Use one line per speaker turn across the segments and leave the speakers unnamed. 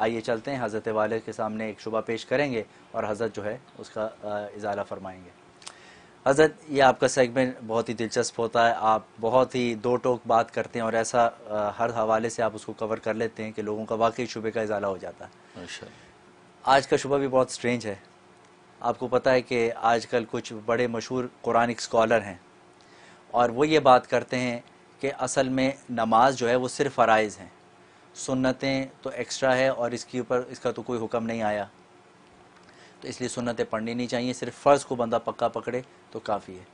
आइए चलते हैं हज़रत वाले के सामने एक शुबा पेश करेंगे और हज़रत जो है उसका इजाला फरमाएंगे हज़रत ये आपका सेगमेंट बहुत ही दिलचस्प होता है आप बहुत ही दो टोक बात करते हैं और ऐसा हर हवाले से आप उसको कवर कर लेते हैं कि लोगों का वाकई शुबे का इजाला हो जाता है आज का शुबा भी बहुत स्ट्रेंज है आपको पता है कि आजकल कुछ बड़े मशहूर कुरानिक स्कॉलर हैं और वो ये बात करते हैं कि असल में नमाज जो है वो सिर्फ फ़राइज़ हैं सुन्नतें तो एक्स्ट्रा है और इसके ऊपर इसका तो कोई हुक्म नहीं आया तो इसलिए सुन्नतें पढ़नी नहीं चाहिए सिर्फ फ़र्ज़ को बंदा पक्का पकड़े तो काफ़ी है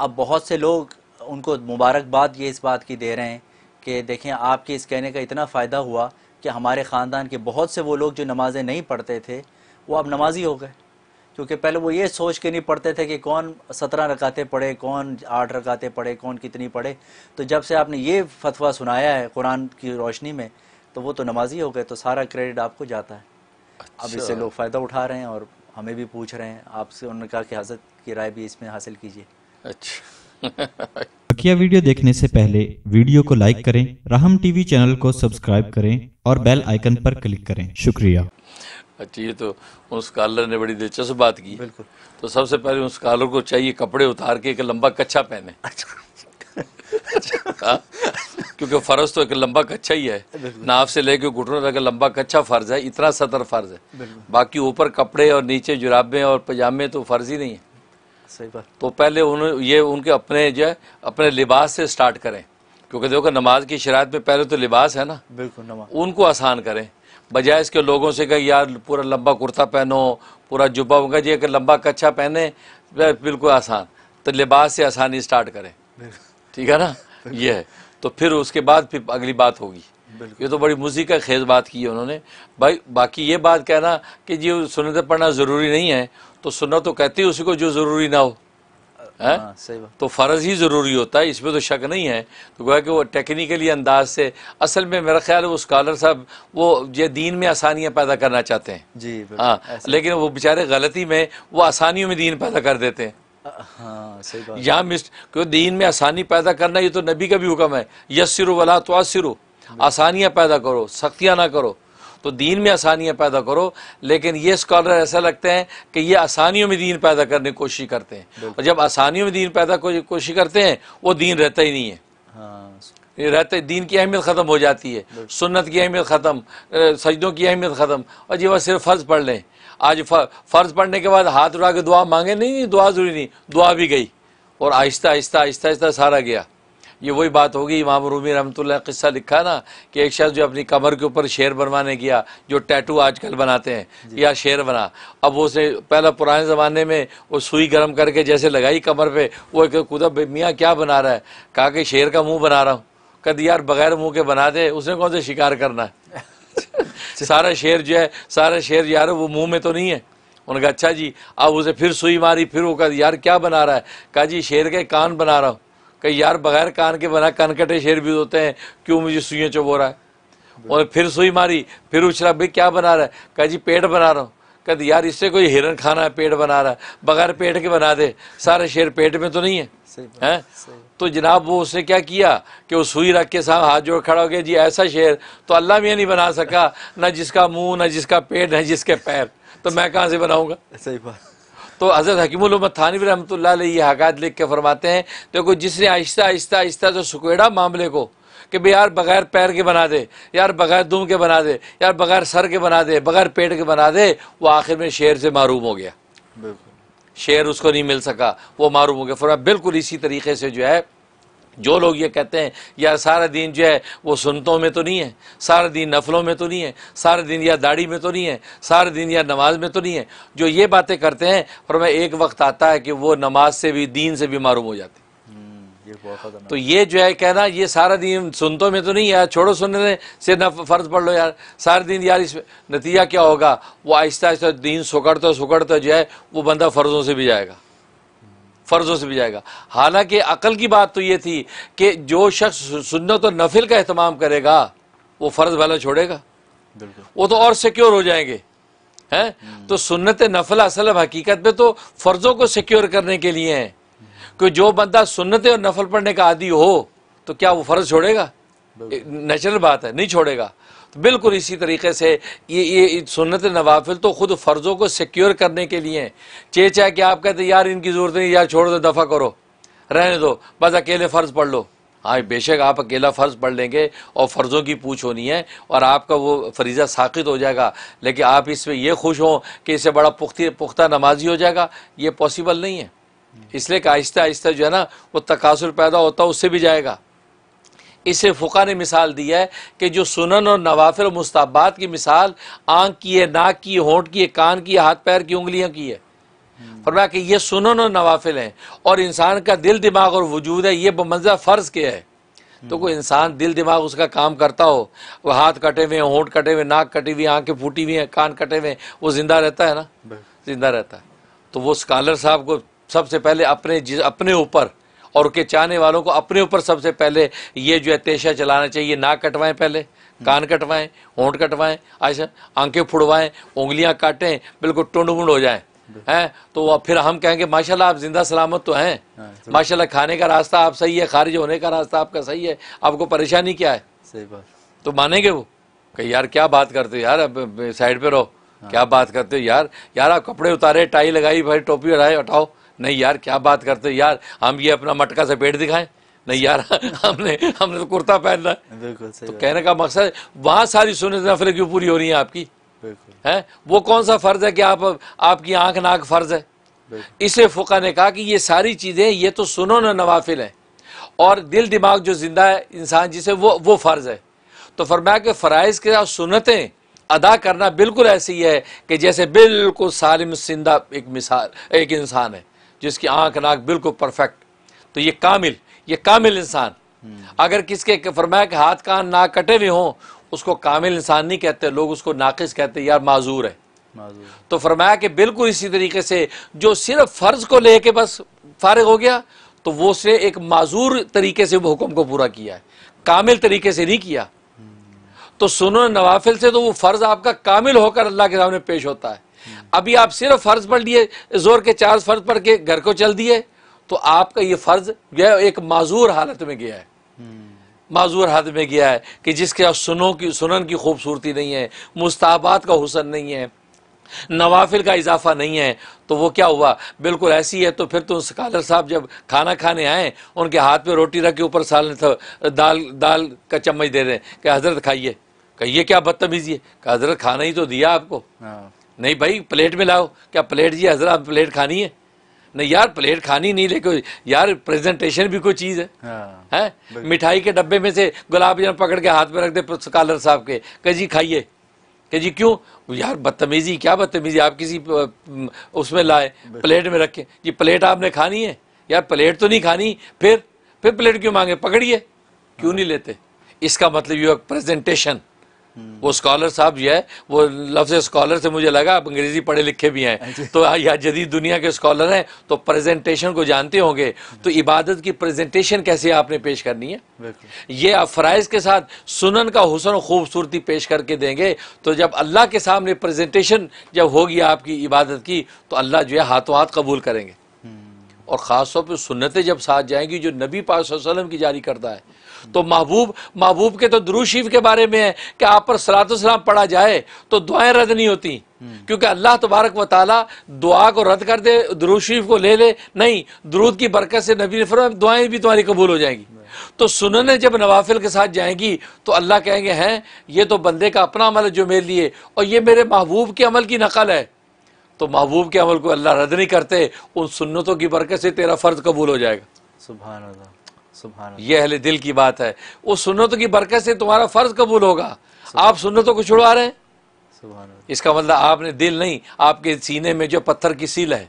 अब बहुत से लोग उनको मुबारकबाद ये इस बात की दे रहे हैं कि देखें आपके इस कहने का इतना फ़ायदा हुआ कि हमारे ख़ानदान के बहुत से वो लोग जो नमाज़ें नहीं पढ़ते थे वो अब नमाजी हो गए क्योंकि पहले वो ये सोच के नहीं पढ़ते थे कि कौन सत्रह रकाते पढ़े कौन आठ रकाते पढ़े कौन कितनी पढ़े तो जब से आपने ये फतवा सुनाया है कुरान की रोशनी में तो वो तो नमाजी हो गए तो सारा क्रेडिट आपको जाता है अच्छा। अब इससे लोग फ़ायदा उठा रहे हैं और हमें भी पूछ रहे हैं आपसे उन्होंने कहा कि हजरत की राय भी इसमें हासिल कीजिए अच्छा बकिया वीडियो देखने से पहले वीडियो को लाइक करें राहम टीवी चैनल को सब्सक्राइब करें और बेल आइकन पर
क्लिक करें शुक्रिया अच्छी है तो उन स्कॉलर ने बड़ी दिलचस्प बात की बिल्कुल तो सबसे पहले उन स्कॉलर को चाहिए कपड़े उतार के एक लंबा कच्चा पहने अच्छा। हाँ, क्योंकि फ़र्ज तो एक लंबा कच्चा ही है नाव से लेके घुटनों तक लंबा कच्चा फ़र्ज है इतना सतर फ़र्ज है बाकी ऊपर कपड़े और नीचे जुराबे और पजामे तो फ़र्ज ही नहीं है सही बात तो पहले उन्हें ये उनके अपने जो है अपने लिबास से स्टार्ट करें क्योंकि देखो नमाज की शरात में पहले तो लिबास है ना बिल्कुल नमाज उनको आसान करें बजाय इसके लोगों से कहे यार पूरा लंबा कुर्ता पहनो पूरा जुब्बा होगा जी अगर लंबा कच्छा पहने तो बिल्कुल आसान तो लिबास से आसानी स्टार्ट करें ठीक है ना ये है तो फिर उसके बाद फिर अगली बात होगी ये तो बड़ी मुजी का खेज बात की है उन्होंने भाई बाकी ये बात कहना कि जी सुनते पढ़ना ज़रूरी नहीं है तो सुनना तो कहती है उसी को जो ज़रूरी ना हो है हाँ? हाँ, तो फ़र्ज ही ज़रूरी होता है इसमें तो शक नहीं है तो गोया कि वो टेक्निकली अंदाज से असल में मेरा ख्याल है वो स्कॉलर साहब वो ये दीन में आसानियाँ पैदा करना चाहते हैं
जी हाँ लेकिन
वो बेचारे गलती में वो आसानियों में दीन पैदा कर देते हैं हाँ, यहाँ मिस क्यों दीन में आसानी पैदा करना ये तो नबी का भी हुक्म है यस्सिर वाला तो आसानियाँ पैदा करो सख्तियाँ ना करो तो दीन में आसानियाँ पैदा करो लेकिन ये स्कॉलर ऐसा लगते हैं कि ये आसानियों में दीन पैदा करने की कोशिश करते हैं और जब आसानियों में दीन पैदा कोशिश करते हैं वो दीन रहता ही नहीं है हाँ। रहते दीन की अहमियत ख़त्म हो जाती है सुन्नत की अहमियत ख़त्म सजदों की अहमियत ख़त्म और जी वह सिर्फ फ़र्ज़ पढ़ लें आज फ़र्ज़ पढ़ने के बाद हाथ उठा के दुआ मांगे नहीं नहीं दुआ ज़रूरी नहीं दुआ भी गई और आहिस्ता आहिस्ता आहिस्ता आहिस्ता सारा गया ये वही बात होगी इमाम रूमी रमतुल्ला किस्सा लिखा ना कि एक शख्स जो अपनी कमर के ऊपर शेर बनवाने गया जो टैटू आजकल बनाते हैं या शेर बना अब उसने पहला पुराने ज़माने में वो सुई गर्म करके जैसे लगाई कमर पर वो एक कुदा मियाँ क्या बना रहा है कहा कि शेर का मुँह बना रहा हूँ कद यार बगैर मुँह के बना दे उसने कौन से शिकार करना है सारा शेर जो है सारा शेर यार वो मुँह में तो नहीं है उनका अच्छा जी अब उसे फिर सुई मारी फिर वो कहा यार क्या बना रहा है कहा जी शेर के कान बना रहा हूँ कि यार बगैर कान के बना कान कटे शेर भी होते हैं क्यों मुझे सुइयों चबो रहा है और फिर सुई मारी फिर उछला भाई क्या बना रहा है कहा जी पेट बना रहा हूँ कह यार इससे कोई हिरन खाना है पेट बना रहा है बगैर पेट के बना दे सारे शेर पेट में तो नहीं है हैं तो जनाब वो उसने क्या किया कि वो सुई रख के सामने हाथ जोड़ खड़ा हो गया जी ऐसा शेर तो अल्लाह भी नहीं बना सका ना जिसका मुंह ना जिसका पेट ना जिसके पैर तो मैं कहाँ से बनाऊँगा सही बात तो हज़रत हकीमत थानी रहमत ये हकायत लिख के फरमाते हैं देखो तो जिसने आहिस्ता आहिस्ता आहिस्ता जो सुकेड़ा मामले को कि भाई यार बगैर पैर के बना दे यार बगैर दुम के बना दे यार बगैर सर के बना दे बगैर पेट के बना दे वो आखिर में शेर से मरूम हो गया शेर उसको नहीं मिल सका वो मरूम हो गया फरमा बिल्कुल इसी तरीके से जो है जो लोग ये कहते हैं यार सारा दिन जो है वो सुनतों में तो नहीं है सारा दिन नफलों में तो नहीं है सारा दिन या दाढ़ी में तो नहीं है सारा दिन या नमाज में तो नहीं है जो ये बातें करते हैं पर मैं एक वक्त आता है कि वो नमाज से भी दीन से भी मारूम हो जाती हम्म, तो ये जो है कहना ये सारा दिन सुनतों में तो नहीं यार छोड़ो सुनने से न फ़र्ज़ पढ़ लो यार सारा दिन यार इस नतीजा क्या होगा वो आहिस्ता आहिस्ता दिन सुखड़ता सुकड़ता जो है वो बंदा फ़र्ज़ों से भी जाएगा फ़र्ज़ों से भी जाएगा हालांकि अकल की बात तो ये थी कि जो शख्स सुन्नत और नफिल का अहतमाम करेगा वो फ़र्ज़ वाला छोड़ेगा वो तो और सिक्योर हो जाएंगे हैं हम्म। तो सुन्नत नफल असल हकीकत में तो फ़र्ज़ों को सिक्योर करने के लिए है कि जो बंदा सुन्नत और नफल पढ़ने का आदि हो तो क्या वो फ़र्ज़ छोड़ेगा नेचुरल बात है नहीं छोड़ेगा बिल्कुल इसी तरीके से ये ये सुनत नवाफिल तो ख़ुद फ़र्ज़ों को सिक्योर करने के लिए हैं चे कि आप कहते यार इनकी ज़रूरत नहीं यार छोड़ दो दफ़ा करो रहने दो बस अकेले फ़र्ज़ पढ़ लो हाँ बेशक आप अकेला फ़र्ज़ पढ़ लेंगे और फ़र्ज़ों की पूछ होनी है और आपका वो फरीज़ा साखित हो जाएगा लेकिन आप इसमें यह खुश हों कि इससे बड़ा पुख्ती पुख्ता नमाजी हो जाएगा ये पॉसिबल नहीं है इसलिए कि आहिस्ता आहिस्ता जो है ना वो तकासुर पैदा होता है उससे भी जाएगा इसे फ़ुका ने मिसाल दिया है कि जो सुनन और नवाफिल और मुस्ताबात की मिसाल आँख की है नाक की है होंठ की है कान की है हाथ पैर की उंगलियाँ की है फरमाया कि ये सुनन और नवाफिल हैं और इंसान का दिल दिमाग और वजूद है ये बमंजा फ़र्ज के है तो कोई इंसान दिल दिमाग उसका काम करता हो वह हाथ कटे हुए होंठ कटे हुए नाक कटी हुई आंखें फूटी हुई हैं कान कटे हुए हैं वो ज़िंदा रहता है ना ज़िंदा रहता है तो वो स्कॉलर साहब को सबसे पहले अपने अपने ऊपर और उनके चाहने वालों को अपने ऊपर सबसे पहले ये जो है तेशा चलाना चाहिए नाक कटवाएं पहले कान कटवाएं होंठ कटवाएं ऐसा आंखें फुड़वाएं उंगलियां काटें बिल्कुल टुंड गुंड हो जाए हैं तो फिर हम कहेंगे माशाल्लाह आप जिंदा सलामत तो हैं हाँ, माशाल्लाह खाने का रास्ता आप सही है खारिज होने का रास्ता आपका सही है आपको परेशानी क्या है सही बात तो मानेंगे वो कही यार क्या बात करते हो यार अब साइड पे रहो हाँ। क्या बात करते हो यार यार आप कपड़े उतारे टाई लगाई भाई टोपी हटाए हटाओ नहीं यार क्या बात करते यार हम ये अपना मटका से पेट दिखाएं नहीं यार हमने हमने तो कुर्ता पहनना है तो कहने का मकसद वहाँ सारी सुनत नफरें क्यों पूरी हो रही है आपकी है वो कौन सा फ़र्ज़ है कि आप आपकी आंख नाक फ़र्ज़ है इसे फ़ुका ने कहा कि ये सारी चीज़ें ये तो सुनो ना नवाफिल है और दिल दिमाग जो ज़िंदा है इंसान जिसे वो वो फ़र्ज़ है तो फरमाया कि फराइज के साथ सुनतें अदा करना बिल्कुल ऐसी है कि जैसे बिल्कुल सालिम सिंदा एक मिसाल एक इंसान है जिसकी आंख नाक बिल्कुल परफेक्ट तो ये कामिल ये कामिल इंसान हम्म। अगर किसके फरमाया कि हाथ कान नाक कटे हुए हों उसको कामिल इंसान नहीं कहते लोग उसको नाकिस कहते यार माजूर है तो फरमाया कि बिल्कुल इसी तरीके से जो सिर्फ फ़र्ज को लेके बस फारग हो गया तो वो उसने एक माजूर तरीके से हुक्म को पूरा किया है कामिल तरीके से नहीं किया हम्म। तो सुनो नवाफिल से तो वो फ़र्ज़ आपका कामिल होकर अल्लाह के सामने पेश होता है अभी आप सिर्फ फ़र्ज़ पढ़ लिए ज़ोर के चार फ़र्ज़ पढ़ के घर को चल दिए तो आपका ये फ़र्ज़ गया एक माजूर हालत में गया है माजूर हाथ में गया है कि जिसके सुनो की सुनन की खूबसूरती नहीं है मुस्ताबात का हुसन नहीं है नवाफिल का इजाफा नहीं है तो वो क्या हुआ बिल्कुल ऐसी है तो फिर तो स्कालर साहब जब खाना खाने आए उनके हाथ में रोटी रख के ऊपर साल तो दाल दाल का चम्मच दे दें कि हजरत खाइए कहिए क्या बदतमीजी है हजरत खाना ही तो दिया आपको हाँ। नहीं भाई प्लेट में लाओ क्या प्लेट जी हजरा प्लेट खानी है नहीं यार प्लेट खानी नहीं लेकिन यार प्रेजेंटेशन भी कोई चीज़ है हाँ, है मिठाई के डब्बे में से गुलाब जामुन पकड़ के हाथ में रख दे स्कॉलर साहब के कह जी खाइए कह जी क्यों यार बदतमीजी क्या बदतमीजी आप किसी उसमें लाए प्लेट में रखें जी प्लेट आपने खानी है यार प्लेट तो नहीं खानी फिर फिर प्लेट क्यों मांगे पकड़िए क्यों हाँ। नहीं लेते इसका मतलब ये प्रेजेंटेशन वो स्कॉलर साहब जो है वो लफ्ज स्कॉलर से मुझे लगा आप अंग्रेजी पढ़े लिखे भी हैं तो या जदीद दुनिया के स्कॉलर हैं तो प्रेजेंटेशन को जानते होंगे तो इबादत की प्रेजेंटेशन कैसे आपने पेश करनी है ये आप फ़राइज़ के साथ सुनन का हुसन खूबसूरती पेश करके देंगे तो जब अल्लाह के सामने प्रेजेंटेशन जब होगी आपकी इबादत की तो अल्लाह जो है हाथों हाथ कबूल करेंगे हम्म। और ख़ास तौर पर सुनतें जब साथ जाएंगी जो नबी पाक वसल्लम की जारी करता है तो महबूब महबूब के तो द्रू शरीफ के बारे में है कि आप पर सलातम पढ़ा जाए तो दुआएं रद्द नहीं होती हम्म। क्योंकि अल्लाह तबारक वाली दुआ को रद्द कर दे दरूद शरीफ को ले ले नहीं दरूद की बरकत से नबी ने फरमाया दुआएं भी तुम्हारी कबूल हो जाएंगी तो सुनने जब नवाफिल के साथ जाएंगी तो अल्लाह कहेंगे हैं ये तो बंदे का अपना अमल है जो मेरे लिए और ये मेरे महबूब के अमल की नकल है तो महबूब के अमल को अल्लाह रद्द नहीं करते उन सुन्नतों की बरकत से तेरा फ़र्ज कबूल हो जाएगा सुबह ये अहले दिल की बात है उस सुन्नतों की बरकत से तुम्हारा फ़र्ज कबूल होगा आप सुन्नतों को छुड़वा रहे हैं इसका मतलब आपने दिल नहीं आपके सीने में जो पत्थर की सील है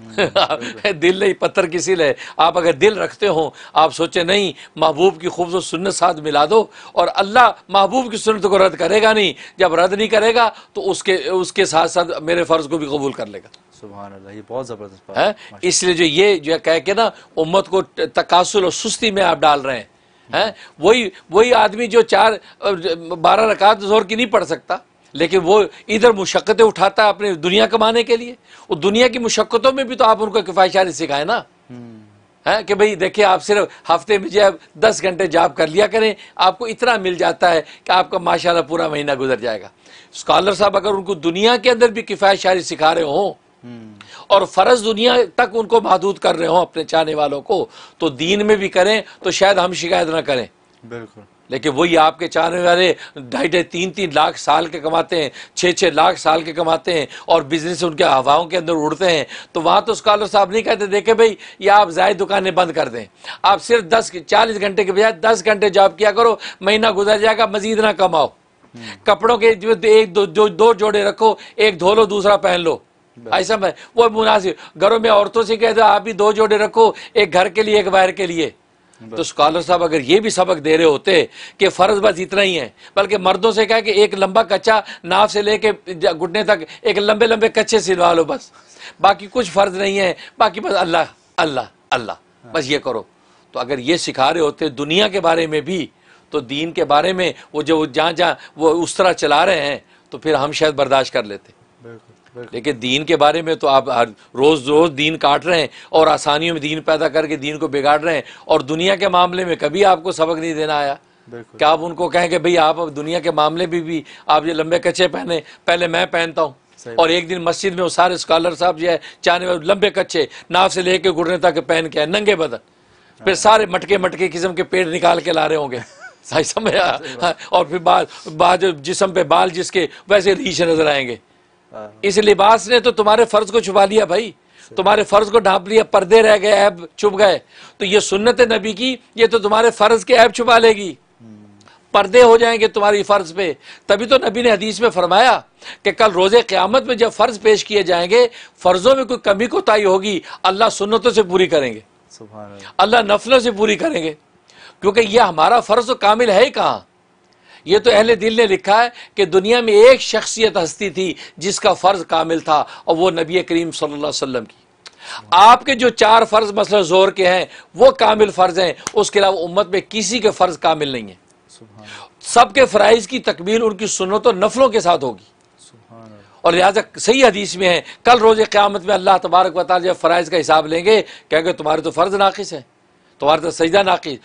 हम्म, दिल नहीं पत्थर की सील है आप अगर दिल रखते हो आप सोचे नहीं महबूब की खूबसूरत सुन्नत साथ मिला दो और अल्लाह महबूब की सुन्नत को रद्द करेगा नहीं जब रद्द नहीं करेगा तो उसके उसके साथ साथ मेरे फ़र्ज़ को भी कबूल कर लेगा
ये बहुत जबरदस्त है
इसलिए जो ये जो कह के ना उम्मत को तकासुल और सुस्ती में आप डाल रहे हैं वही वही आदमी जो चार बारह रकात जोर की नहीं पढ़ सकता लेकिन वो इधर मुशक्क़तें उठाता है अपने दुनिया कमाने के लिए और दुनिया की मुशक्क़तों में भी तो आप उनको किफायशारी सिखाएं ना हम्म। है कि भाई देखिए आप सिर्फ हफ्ते में जो है दस घंटे जॉब कर लिया करें आपको इतना मिल जाता है कि आपका माशाल्लाह पूरा महीना गुजर जाएगा स्कॉलर साहब अगर उनको दुनिया के अंदर भी किफायत शारी सिखा रहे हों और फर्ज दुनिया तक उनको महदूद कर रहे हो अपने चाहने वालों को तो दीन में भी करें तो शायद हम शिकायत ना करें बिल्कुल लेकिन वही आपके चाहने वाले ढाई ढाई तीन तीन लाख साल के कमाते हैं छः छः लाख साल के कमाते हैं और बिजनेस उनके हवाओं के अंदर उड़ते हैं तो वहाँ तो स्कॉलर साहब नहीं कहते देखे भाई ये आप जायद दुकानें बंद कर दें आप सिर्फ दस चालीस घंटे के बजाय दस घंटे जॉब किया करो महीना गुजर जाएगा मजीद ना कमाओ हम्म। कपड़ों के एक दो, दो, दो जोड़े रखो एक धो लो दूसरा पहन लो ऐसा मैं वो मुनासिब घरों में औरतों से कहते आप भी दो जोड़े रखो एक घर के लिए एक बाहर के लिए तो स्कॉलर साहब अगर ये भी सबक दे रहे होते कि फ़र्ज बस इतना ही है बल्कि मर्दों से कहा कि एक लंबा कच्चा नाव से लेके घुटने तक एक लंबे लंबे कच्चे सिलवा लो बस बाकी कुछ फ़र्ज नहीं है बाकी बस अल्लाह अल्लाह अल्लाह बस ये करो तो अगर ये सिखा रहे होते दुनिया के बारे में भी तो दीन के बारे में वो जो जहाँ जहाँ वो उस तरह चला रहे हैं तो फिर हम शायद बर्दाश्त कर लेते लेकिन दीन के बारे में तो आप हर रोज़ रोज़ दीन काट रहे हैं और आसानियों में दीन पैदा करके दीन को बिगाड़ रहे हैं और दुनिया के मामले में कभी आपको सबक नहीं देना आया क्या आप उनको कहें कि भाई आप दुनिया के मामले भी भी आप ये लंबे कच्चे पहने पहले मैं पहनता हूँ और एक दिन मस्जिद में वो सारे स्कॉलर साहब जो है चाहे लंबे कच्चे नाव से लेके घुड़ने तक पहन के नंगे बदन फिर हाँ। सारे मटके मटके किस्म के पेड़ निकाल के ला रहे होंगे सही समझ हाँ, और फिर बाल जो जिसम पे बाल जिसके वैसे रीछ नजर आएंगे हाँ। इस लिबास ने तो तुम्हारे फर्ज को छुपा लिया भाई तुम्हारे फर्ज को ढांप लिया पर्दे रह गए ऐब छुप गए तो ये सुन्नत नबी की ये तो तुम्हारे फर्ज के ऐब छुपा लेगी पर्दे हो जाएंगे तुम्हारी फर्ज पे तभी तो नबी ने हदीस में फरमाया कि कल रोज़े क़्यामत में जब फ़र्ज़ पेश किए जाएंगे फ़र्ज़ों में कोई कमी कोताही होगी अल्लाह सुन्नतों से पूरी करेंगे अल्लाह नफलों से पूरी करेंगे क्योंकि यह हमारा फ़र्ज़ तो कामिल है ही कहाँ ये तो अहले दिल ने लिखा है कि दुनिया में एक शख्सियत हस्ती थी जिसका फ़र्ज कामिल था और वो नबी करीम सल्ला की आपके जो चार फ़र्ज मसल ज़ोर के हैं वो कामिल फ़र्ज़ हैं उसके अलावा उम्मत में किसी के फ़र्ज़ कामिल नहीं है सबके फ़राइज़ की तकबीर उनकी सुनो तो नफलों के साथ होगी और लिहाजा सही हदीस में है कल रोज़ क़्यामत में अल्लाह तबारक वाल जब फ़राइज़ का हिसाब लेंगे कहेंगे तुम्हारे तो फ़र्ज़ नाकिस है तुम्हारे तो सजदा नाकिस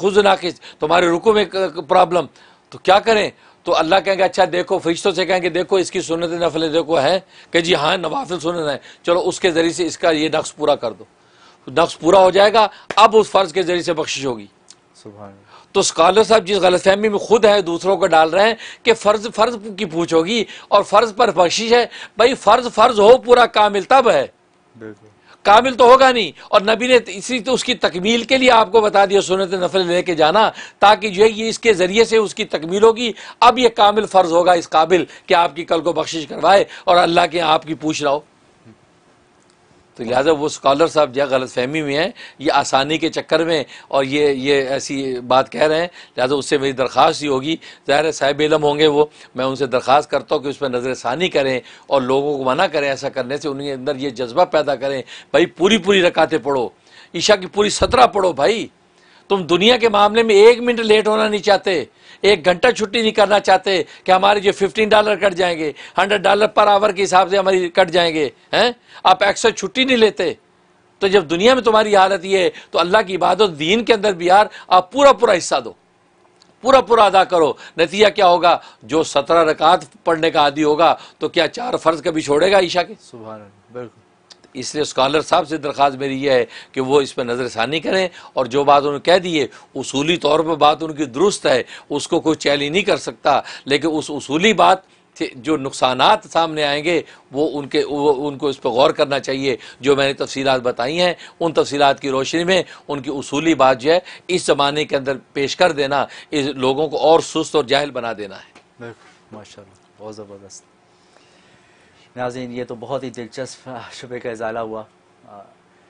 खुश नाकिस तुम्हारे रुको में प्रॉब्लम तो क्या करें तो अल्लाह कहेंगे अच्छा देखो फरिश्तों से कहेंगे देखो इसकी सुनत नफल देखो है कि जी हाँ नवाफिल सुनत है चलो उसके ज़रिए से इसका ये नक्श पूरा कर दो तो नक्श पूरा हो जाएगा अब उस फ़र्ज़ के ज़रिए से बख्शिश होगी तो स्कॉलर साहब जिस गलतफहमी में खुद है दूसरों को डाल रहे हैं कि फ़र्ज़ फ़र्ज़ की पूछ होगी और फ़र्ज़ पर बख्शिश है भाई फ़र्ज़ फ़र्ज़ हो पूरा कामिल तब है कामिल तो होगा नहीं और नबी ने तो इसी तो उसकी तकमील के लिए आपको बता दिया सुनत नफल लेके जाना ताकि जो है ये इसके ज़रिए से उसकी तकमील होगी अब ये कामिल फ़र्ज़ होगा इस काबिल कि आपकी कल को बख्शिश करवाए और अल्लाह के आपकी पूछ रहा हो तो लिहाजा वो स्कॉलर साहब जो गलत फहमी में हैं ये आसानी के चक्कर में और ये ये ऐसी बात कह रहे हैं लिहाजा उससे मेरी दरख्वास्त ही होगी ज़ाहिर है साहिब इलम होंगे वो मैं उनसे दरख्वास्त करता हूँ कि उस पर नज़र षानी करें और लोगों को मना करें ऐसा करने से उनके अंदर ये जज्बा पैदा करें भाई पूरी पूरी रकातें पढ़ो ईशा की पूरी सत्रह पढ़ो भाई तुम दुनिया के मामले में एक मिनट लेट होना नहीं चाहते एक घंटा छुट्टी नहीं करना चाहते कि हमारे जो फिफ्टीन डॉलर कट जाएंगे हंड्रेड डॉलर पर आवर के हिसाब से हमारी कट जाएंगे हैं आप एक्स्ट्रा छुट्टी नहीं लेते तो जब दुनिया में तुम्हारी हालत ये है तो अल्लाह की इबादत दीन के अंदर भी यार आप पूरा पूरा हिस्सा दो पूरा पूरा अदा करो नतीजा क्या होगा जो सत्रह रकात पढ़ने का आदि होगा तो क्या चार फर्ज कभी छोड़ेगा ईशा के सुबह बिल्कुल इसलिए स्कॉलर साहब से दरख्वास्त मेरी यह है कि वो इस पर नज़र षानी करें और जो बात उन्होंने कह दी है उसूली तौर पर बात उनकी दुरुस्त है उसको कोई चैलेंज नहीं कर सकता लेकिन उस उसूली बात जो नुकसान सामने आएंगे वो उनके वो उनको इस पर गौर करना चाहिए जो मैंने तफसीत बताई हैं उन तफसीत की रोशनी में उनकी उसूली बात जो है इस ज़माने के अंदर पेश कर देना इस लोगों को और सुस्त और जाहल बना देना
है माशा बहुत ज़बरदस्त नाजीन ये तो बहुत ही दिलचस्प शुबे
का इजाला हुआ